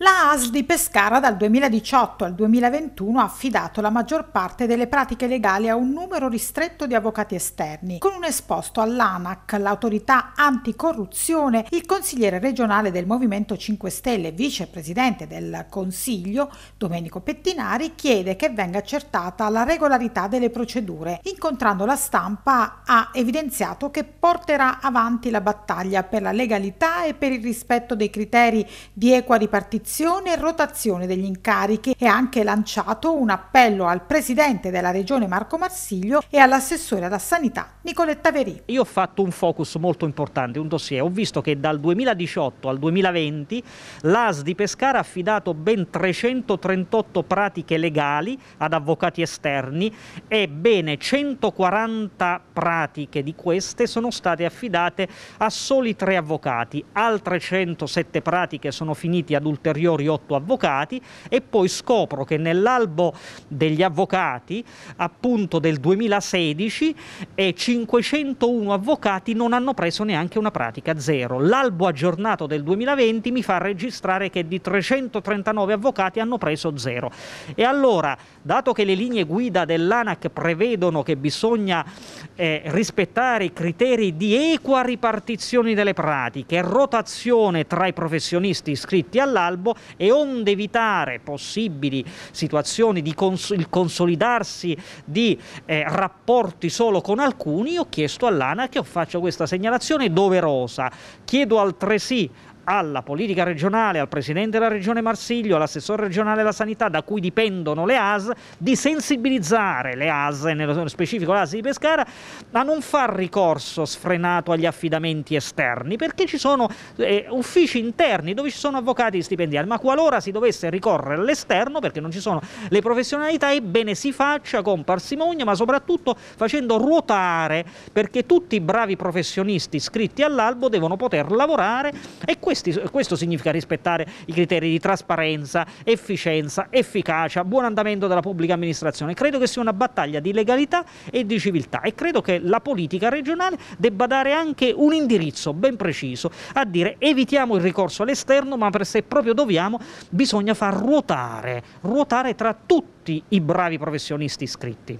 La ASL di Pescara dal 2018 al 2021 ha affidato la maggior parte delle pratiche legali a un numero ristretto di avvocati esterni, con un esposto all'ANAC, l'autorità anticorruzione, il consigliere regionale del Movimento 5 Stelle e vicepresidente del Consiglio, Domenico Pettinari, chiede che venga accertata la regolarità delle procedure. Incontrando la stampa ha evidenziato che porterà avanti la battaglia per la legalità e per il rispetto dei criteri di equa ripartizione distribuzione e rotazione degli incarichi e ha anche lanciato un appello al presidente della regione Marco Marsiglio e all'assessore alla sanità Nicoletta Verì. Io ho fatto un focus molto importante, un dossier. Ho visto che dal 2018 al 2020 l'AS di Pescara ha affidato ben 338 pratiche legali ad avvocati esterni e bene 140 pratiche di queste sono state affidate a soli tre avvocati. Altre 107 pratiche sono finite ad ulteriori ulteriori otto avvocati e poi scopro che nell'albo degli avvocati appunto del 2016 eh, 501 avvocati non hanno preso neanche una pratica, zero. L'albo aggiornato del 2020 mi fa registrare che di 339 avvocati hanno preso zero. E allora, dato che le linee guida dell'ANAC prevedono che bisogna eh, rispettare i criteri di equa ripartizione delle pratiche, e rotazione tra i professionisti iscritti all'albo, garbo e onde evitare possibili situazioni di cons- il consolidarsi di eh, rapporti solo con alcuni, ho chiesto all'ANA che io faccia questa segnalazione doverosa. Chiedo altresì alla politica regionale, al presidente della regione Marsiglio, all'assessore regionale della sanità da cui dipendono le AS, di sensibilizzare le AS, nello specifico l'AS di Pescara, a non far ricorso sfrenato agli affidamenti esterni, perché ci sono eh, uffici interni dove ci sono avvocati stipendiali, ma qualora si dovesse ricorrere all'esterno, perché non ci sono le professionalità, ebbene si faccia con parsimonia, ma soprattutto facendo ruotare, perché tutti i bravi professionisti iscritti all'albo devono poter lavorare e questo questi, questo significa rispettare i criteri di trasparenza, efficienza, efficacia, buon andamento della pubblica amministrazione. Credo che sia una battaglia di legalità e di civiltà e credo che la politica regionale debba dare anche un indirizzo ben preciso a dire evitiamo il ricorso all'esterno ma per se proprio dobbiamo bisogna far ruotare, ruotare tra tutti i bravi professionisti iscritti.